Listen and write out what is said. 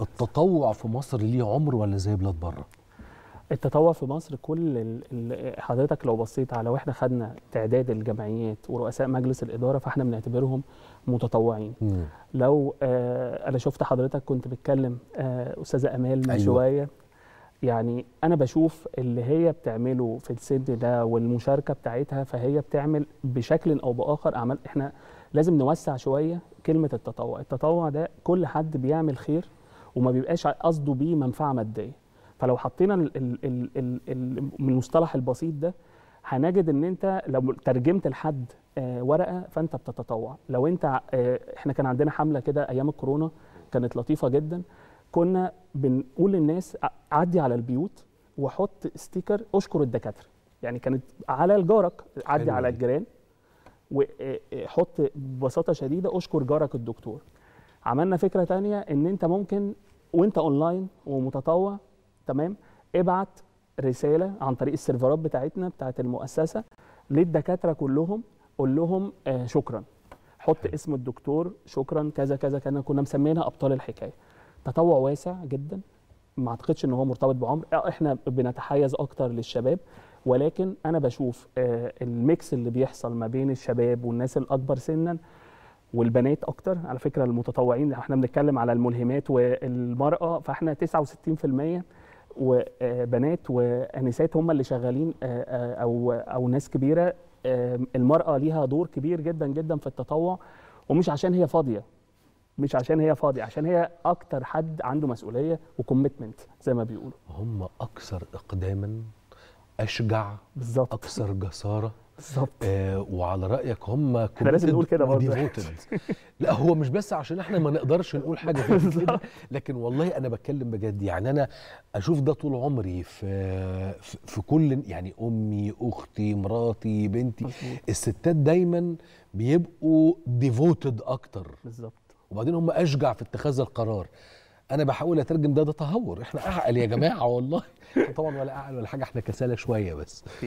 التطوع في مصر ليه عمر ولا زي بلاد بره؟ التطوع في مصر كل حضرتك لو بصيت على واحنا خدنا تعداد الجمعيات ورؤساء مجلس الاداره فاحنا بنعتبرهم متطوعين مم. لو آه انا شفت حضرتك كنت بتكلم آه استاذه امال من أيوة. شويه يعني انا بشوف اللي هي بتعمله في السن ده والمشاركه بتاعتها فهي بتعمل بشكل او باخر اعمال احنا لازم نوسع شويه كلمه التطوع التطوع ده كل حد بيعمل خير وما بيبقاش قصده بيه منفعه ماديه فلو حطينا المصطلح البسيط ده هنجد ان انت لو ترجمت لحد آه، ورقه فانت بتتطوع لو انت آه، احنا كان عندنا حمله كده ايام الكورونا كانت لطيفه جدا كنا بنقول للناس عدي على البيوت وحط ستيكر اشكر الدكاتره يعني كانت على الجارك عدي على الجيران وحط آه، ببساطه شديده اشكر جارك الدكتور عملنا فكره تانية ان انت ممكن وانت اونلاين ومتطوع تمام ابعت رساله عن طريق السيرفرات بتاعتنا بتاعت المؤسسه للدكاتره كلهم قول لهم آه شكرا حط اسم الدكتور شكرا كذا كذا كنا كنا مسمينا ابطال الحكايه تطوع واسع جدا ما اعتقدش ان هو مرتبط بعمر آه، احنا بنتحيز اكتر للشباب ولكن انا بشوف آه الميكس اللي بيحصل ما بين الشباب والناس الاكبر سنا والبنات اكتر على فكره المتطوعين احنا بنتكلم على الملهمات والمراه فاحنا 69% وبنات آه، وانسات هم اللي شغالين آه، آه، او او ناس كبيره المراه ليها دور كبير جدا جدا في التطوع ومش عشان هي فاضيه مش عشان هي فاضيه عشان هي اكتر حد عنده مسؤوليه وكوميتمنت زي ما بيقولوا هم اكثر اقداما اشجع بالظبط اكثر جساره بالظبط آه وعلى رايك هم احنا لازم نقول كده برضه لا هو مش بس عشان احنا ما نقدرش نقول حاجه كده لكن والله انا بتكلم بجد يعني انا اشوف ده طول عمري في في كل يعني امي اختي مراتي بنتي الستات دايما بيبقوا ديفوتد اكتر بالظبط وبعدين هم اشجع في اتخاذ القرار انا بحاول اترجم ده ده تهور احنا اعقل يا جماعه والله طبعا ولا اعقل ولا حاجه احنا كسالى شويه بس